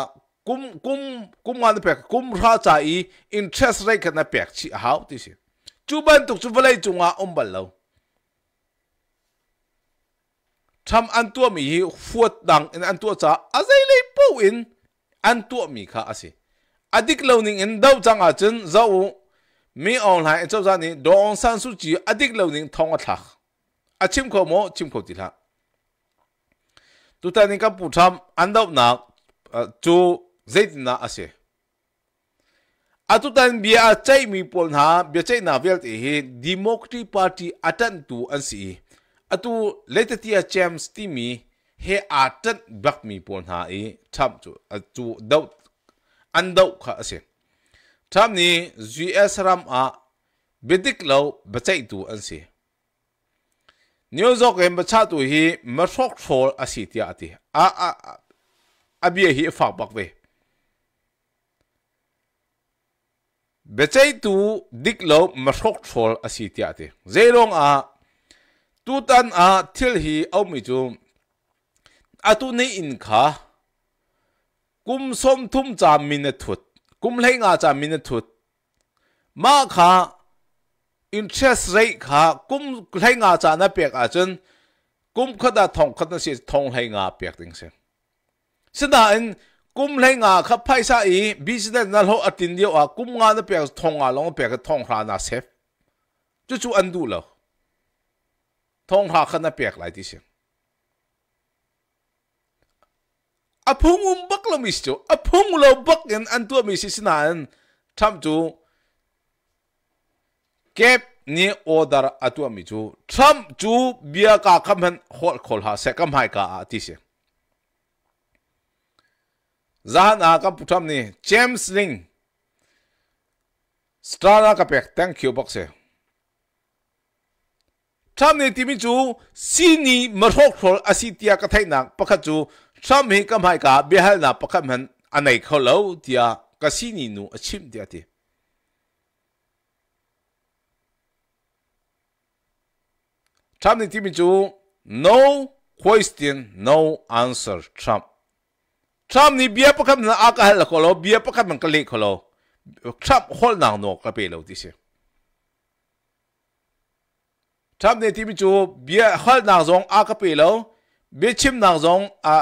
kum kum kum nga na pek kum ra cha e interest rate ka na pek chi a ha ti si chu ban tuk chu valai chu nga om bal tham an tua mi hi fuat dang in an tua cha a zai le po in an tua mi kha ase adik loading in dau changa chen zau mi on lai e chau za ni dong san su chi adik loading thong a thak a chim kho mo chim kho ti la tu ta ni ka pu tham an dau na chu zait na ase atutan bia chai mi pol na bia chai na vel te hi democracy party atan tu an si atu letati a chems ti mi he a tat bak mi pon ha i thap chu atu dau an dau kha ase tham ni gs ram a bedik lo bachai tu an se new York em bacha tu hi ma thok thol a si ti a ti a a abia hi fa bak ve bechai tu dik lo ma thok thol a si ti a ti zeilong a ตูตันอาทิลฮีเอาม่จุมอาตุนี่อินขากุมส้มทุ่มจามินทุดกุมเลงอาจามินทุดมาขาอินเชสเรคขากุมเลงอาจานะเปียกอาจนกุมขดาทองขดาเสียทองเลงอาเปียกติงเสียสนาอินกุมเลงอาขับไป่ซาอีบิสเนสนั่นเัาอตินเดียวอากุมงานเปียกทองอาลงเปียกทองหานาเซฟจู่ๆอันดูแล้ว통화하나백라이디시아퐁음박라미시죠아퐁로박엔안투미시시난참주갭 ni order atua mi chu tham chu bia ka kham han hol khol ha se kam hai ka ati se zahan a ka putham ni james ling strana ka pek thank you box se Trump tham ni timi chu si ni marhok thol asi tia ka thai nak pakhat chu tham hi kam hai ka behal na pakhat man anai kholo tia xin si ni nu achim tia ti Trump ni tìm chú, no question no answer trump trump bác cả bia pakhat lâu, aka hal bác bia pakhat man ka le lâu, trump hol nang no ka pe lâu ti se tham nên tìm chú chu bia khal na zong a ka pe lo bia chim na zong a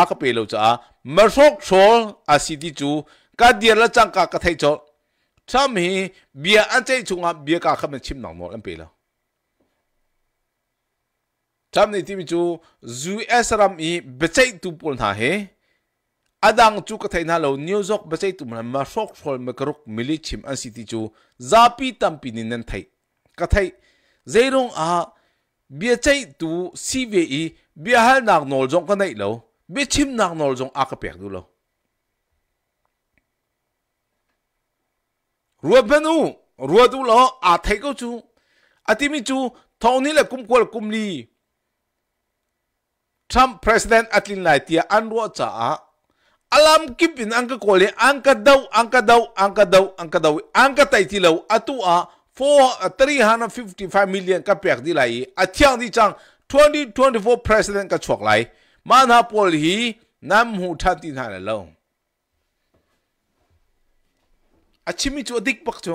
a ka pe lo cha mer sok chol a si ti chú ka dia la chang ka ka thai chol tham hi bia an chei chunga bia ka kham chim na mo lam pe lo tham nên tìm chú chu zu esram i be chei tu pol na he adang chu ka thaina lo new york ba chei tu ma sok chol ma karuk mili chim an si ti chu zapi tam pinin nan thai ka thai zeirong à, bia chai tu cve bia hal nak nol jong ka nei lo bia chim nak nol jong a ka pek bên lo rua benu rua à lo a chú, ko chu chú, chu thoni là kum kwal kum đi, trump president atlin lai tia an ro cha a alam kipin angka kole angka dau angka dau angka dau angka dau angka tai ti lo atu a 355 million ka pek di lai athiang di chang 2024 president ka chok lai man ha pol hi nam hu tha tin ha lo achimi chu dik pak chu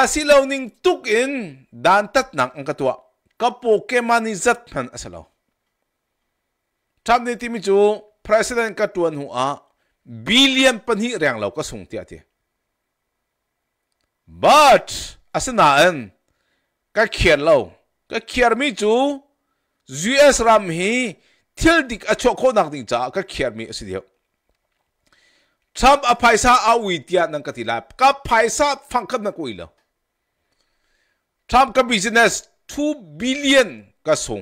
asilaw ning tuk in dan tat nang ang katwa kapo ke mani zat man asalaw tham ni timi chu president ka tuan hu a billion pan hi rang lo ka sung ti ati but อาศนาอนก็เขียนเรก็เขียนมีจู US รัมฮีทิลดิกอชกโคนักดิจ้าก็เขียนมีสิเดียวทำอภัยสาอาวิทยานังกติลาก็ภัยสาฟังคำนักวิลาทำกับบิสเนส2บิล i l l i น n ก็ส่ง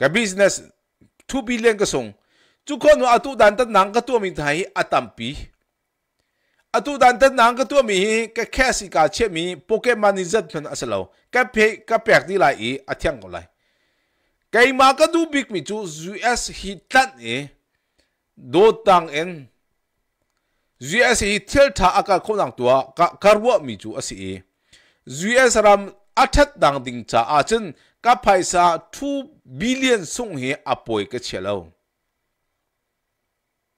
กับบิสเนส2บิล i l l i น n ก็ส่งจุกคนว่าตุดันตันนังก็ตัวมีไทยอตัมปีအတူတန်တန်နန်ကတူမီကကက်စီကာချက်မီပိုကမန်နီဇတ်ဖန်အစလောကပ်ဖေကပ်ပက်ဒီလိုက်အအထျံကိုလိုက်ကေမာကဒူဘစ်မီချူ US ဟီတတ်အေဒိုတန်အန် US ဟီသဲလ်သာအကခုန်န်တူကကာဝမီချူအစီအေ US ရမ်အထက်ဒန်ဒင်းချာအချင်းကဖိုင်စာ2ဘီလီယံဆုံဟေအပွိုကချေလော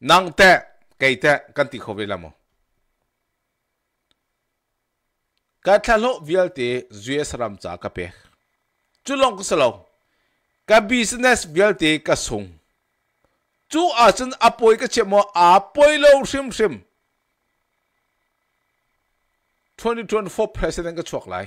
နန်တဲ့ကေတဲ့ကန်တီခိုဗေလာမော ka thalo vialte zues ram cha ka chú long ko salo cái business vialte ka sung chu a chen cái chế chemo a poi lâu sim sim 2024 president cái ka lại lai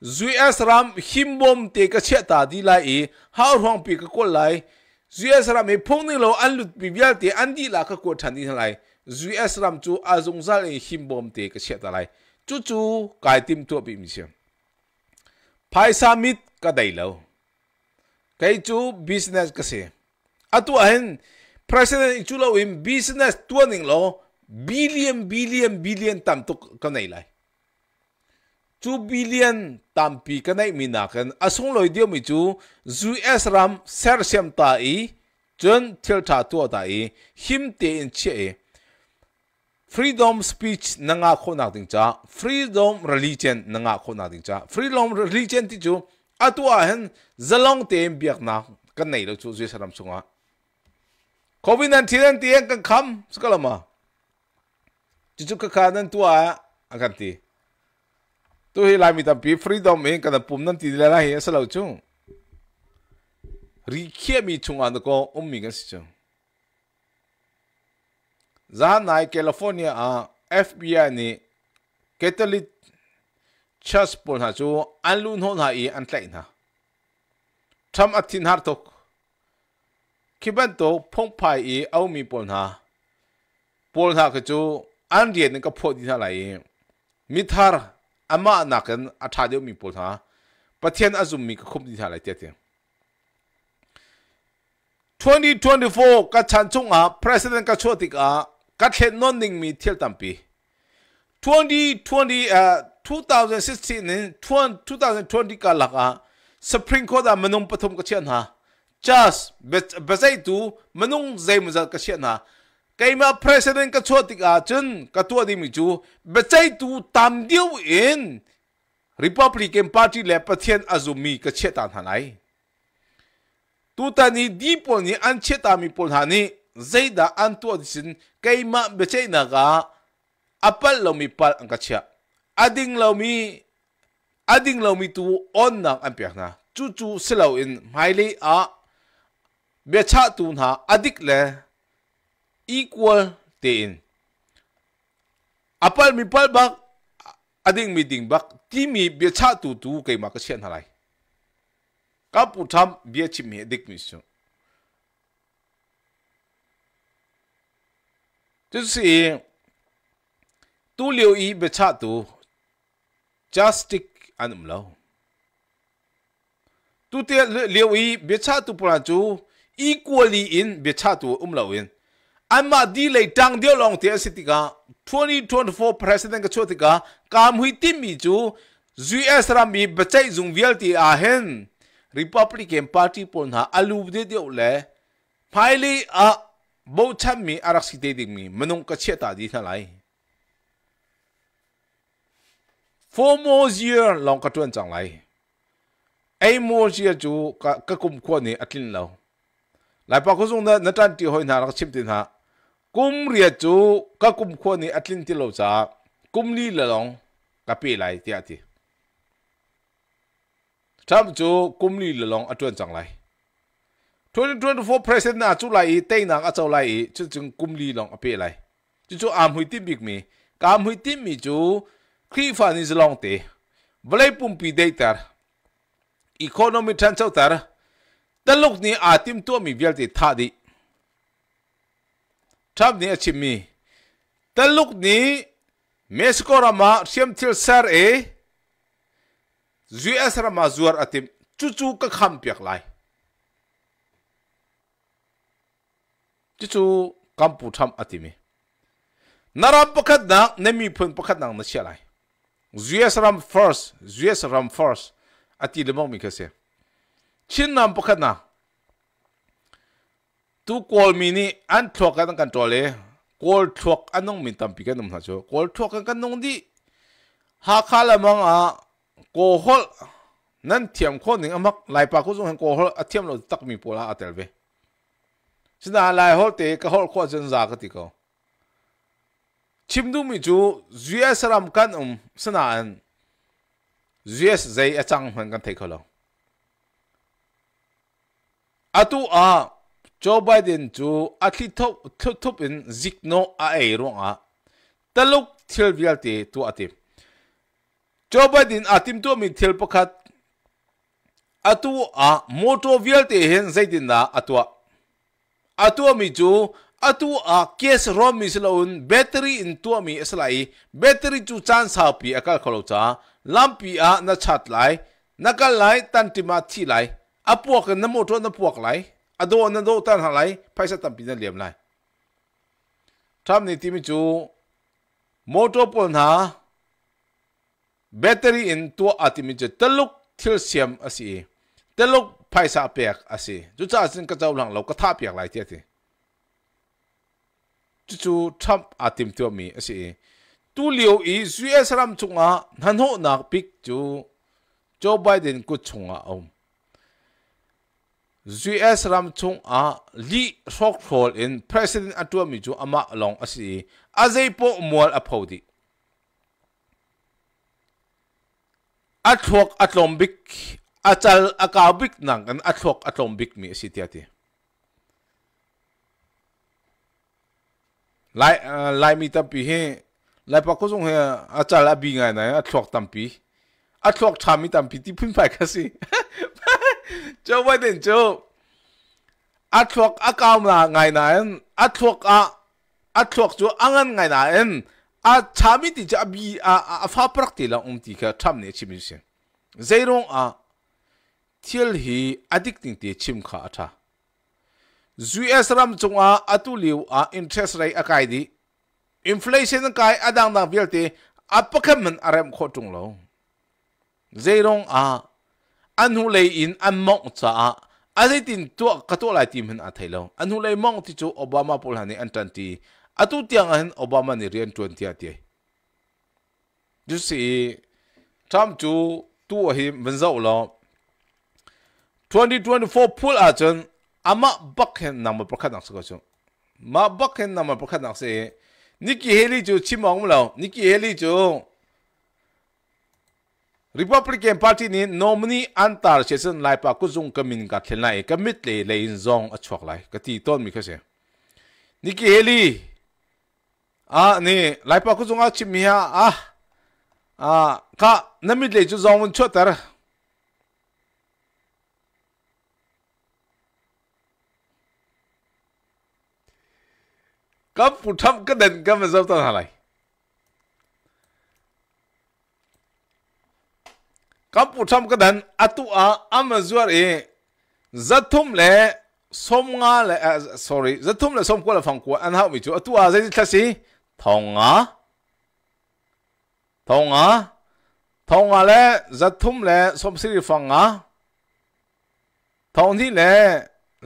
zues ram bom te cái chế ta đi lại e ha rong pi ka kol lai zues ram e phong ni lo an lut pi vialte an di la ka ko than lại lai zues chú chu dùng zal e bom te cái chế ta lại chú chú cái tim tua bị mì Phải sa mít cả đầy lâu cái chú business cái gì à tu anh à president chú lâu im business tua nình lâu billion billion billion tam tu cái này lại chú billion tam pi cái này mình à nạc anh à xong lời điều mình chú US ram ser ta ý chuẩn thiệt thà tua ta ý hiểm tiền chế freedom speech na nga kho na ding cha freedom religion na nga kho na ding cha freedom religion ti chu atwa hen zalong te biak na kan nei lo chu je saram chunga covid 19 ti kan kham skalama chu chu ka kan tua akan ti tu hi lai mi tam pi freedom e kan pum nan ti la hi asalo chu ri khia mi chunga ko um mi kan si chung จานไนแคลิฟอร์เนียอ่ะเอฟบีไอนี่เกตอลิกชัสปอลฮะจูอันลุนฮอนฮายอันเล่นนะทำอัตินฮาร์ตกคิดเป็นตัวพงพายอีเอามีปอลฮะปอลฮะก็จูอันเรียนก็พอดีฮะไรมิทาร์อามาหนักกันอัตราเดียวมีปอลฮะประเทศอาซุมมีก็คุ้มดีฮะไรเจ็ดเดีย2024ก็ชันชงอ่ะประธานก็ชวดติกอ่ะ các hệ non đình mi thiệt tạm pi 2020 uh, 2016 in 2020 ka laka Supreme Court đã a manung thông ka chuyện ha just bezai tu manung zai muza ka chian ha kaima president ka chotik a chun ka tu di mi chu bezai tu tam diu in Republican Party le pathian azumi ka chetan này tu tani đi pon ni an tạm mi pon hani zaida an tu sin keima beche na ga apal lo mi pal ang kachya ading lo mi ading lo mi tu on na ang piak na chu chu silo in maili a becha tu na adik le equal te in apal mi pal bak ading mi ding bak ti mi becha tu tu keima kachya na lai kapu tham bia chim mi dik mi sung 就是都留意不差多，justic 安怎么了？都得留意不差多不然就 equally in 不差多我们了因。安嘛地雷当掉龙天是的个2024 president 个出的个，刚会定米就 US 让米不再用 VLT 阿 hen Republican Party 本哈阿鲁不得掉嘞，排哩啊。bố chăn mi arak si dating mi manung ka chia ta di na lai four more year long ka tuan chang lai ai more year chu ka ka kum ko ni atlin lo lai pa ko sung na na tan ti hoi na rak chim tin ha kum ria chu ka kum ko ni atlin ti lo cha kum li la long ka pe lai ti ati tham chu kum li la long atuan chang lai 2024 president na chu lai te na a chaw lai chu chung kumli long a pe lai chu chu am hui tim big mi kam hui tim mi chu khi fa ni zalong te blai pum pi de tar economy than chaw tar dan lok ni a tim tu mi vel te tha di tham ni a chim mi dan lok ni mesko rama siam thil sar e zui rama zuar atim chu chu ka kham piak lai ที่จูกัมปูชาอติมีนาราปรคัดนักเนมีพูนปรคัดนักนั่นเช่ไร US Ram first u สร a ม first อติเดมองมีเกษชินนำประคัดนักตัวกอลมินีอันทวกกันกันตัวเลยกอลทวกอันนงมินตัมพิกันนุมนะจ๊อกอลทวกันกันนงดีหาคาละมังอ่ะโกฮอลนั่นเทียมคนหนึ่งอ่มักไลปากุณสงเห็นโกฮอลอ่ะเทียมเราตักมีโปลาอัตเตลเว xin là lai hốt tế cái hốt khoa dân giả cái gì chim du mi chú duy sẽ làm căn um xin là anh duy sẽ dây ác chẳng hoàn cảnh thấy không à tu à Joe Biden chú à khi thúc thúc thúc in dịch nó à ấy luôn à ta lúc thiel vial tế tu à tìm Joe Biden à tìm tu mình thiel pakhat à tu à motor vial tế hiện dây tin là à tu à atua mi chu atu a case rom mi sila un battery in tua mi aslai battery chu chan sa pi akal kholo cha lampi a na chat lai nakal lai tan ti ma thi lai apuak na mo tho na puak lai ado na do tan ha lai phaisa tam pin lem lai tham ni ti mi chu motor pol na battery in tua atimi chu taluk thil siam asi taluk phải sao bẹc à gì? chú cha xin cái cháu lăng Lộc cái tháp bẹc lại thế? thì chú chú Trump à tìm tiêu mi à gì? tu Liệu ý suy es ram chung à hắn hộ nạc bích chú Joe Biden cút chung à ông suy es ram chung à li sok hol in president atua mi chú ama long à si à dây po mual à phau đi atwak atlom bik อาจารอากาบิกนังกันอัตวกอัตมบิกมีสิทธิอาท่ไล่ไล่มีตั้มปีเฮไล่ปักก็ส่งเฮอาจารย์อบิงไงนะอัตวกตั้มปีอัตวกชามีตั้มปีที่พม่์ไปก็สิเจ้าไว่เด่นเจ้าอัตวกอากามลาไงนะอัตวกอาอัตวกจู่อังนไงนะอาชามีติจะบีอาอาฟ้าปรักติละอุ้มตีค่ะขามเนี่ยชิมิสิเซรงอะ thiel hi adik ting te chim kha atha us ram chunga atu liu a interest rate akai di inflation kai adang dang bialte apakham man aram kho tung lo zeirong a anhu lei in among cha a azai tin tu kato lai tim hin a thailo anhu lei mong ti chu obama pol hani an tan ti atu tiang an obama ni rian tuan ti ati ju si tam chu tu hi mình lo 2024 pool ajan amak bakhen nam ba khat nang sgo ma bakhen nam ba khat nang se nikki heli jo chimang mla nikki heli jo Republican Party ni nominee antar chesen lai pa kuzung kamin ka thelna e kamit le le in zong a chok lai ka ti ton mi khase Nikki Haley a ne lai pa kuzung a chim mi a a ah, ah, ka namit le ju zong un chotar Kamu putam ke dan kamu zabtan halai. Kamu putam ke dan atu a amazuar e zatum le somnga le sorry zatum le som kuala fangku an hau mitu atu a zai tlasi thonga thonga thonga zatum le som siri fanga thong thi le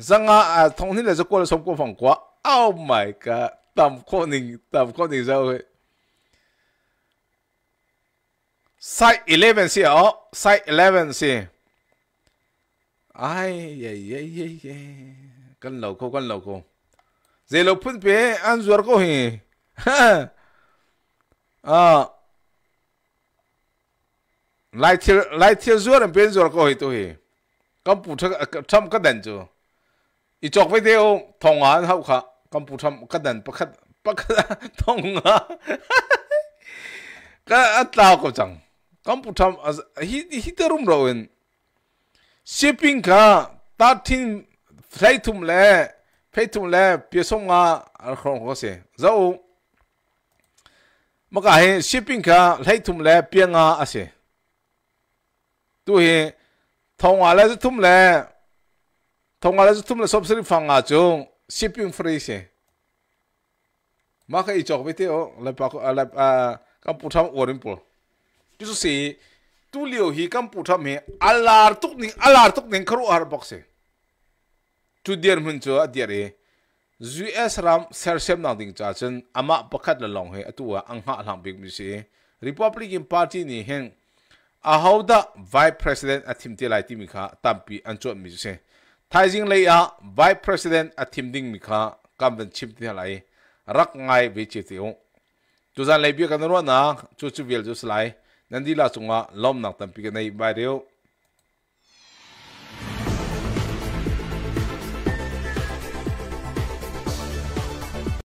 zanga thong thi le zakuala som kuala fangku Oh my god tầm khôn hình tầm khôn hình dâu ấy site 11 xì ó site 11 xì ai ye ye ye ye cân lầu cô cân lầu cô dễ lầu phun bé ăn ruột cô hì ha à ờ. lại thiêu lại thiêu ruột em bên ruột cô hì tôi hì công phụ thâm cái đèn chứ ít chọc với theo thòng án hậu khả kan pu tham ka dan pakhat pakhat thong nga ka atlaw ko chang kan pu tham hi hi terum rowen shipping ka ta thin thai thum le phai thum le pyesom nga ar khong ko se zau maka he shipping ka thai thum le pye nga ase tu he thong ala thum le thong ala thum le sob sri phang chung ship yung phrase eh. Maka ichok bete o lepa ko alap a kamputam orin po. Kisu si tu liu hi kamputam he alar tuk ning alar tuk ning karu ar box eh. Tu dier mun cho dier eh. US ram sersem nang ding cha chen ama à, pakhat la long he atua à, angha à, lang big mi si Republican Party ni hen ahauda vice president athimte lai timikha tampi anchot mi se thái dương lấy à vice president à tim Ding mi kha cam đần chim tiền lại rắc ngay về chi tiêu chú ra lấy biết cái nó na chú chú việc chú lại nên đi là chúng ta lom nặng tâm bị cái này bài điều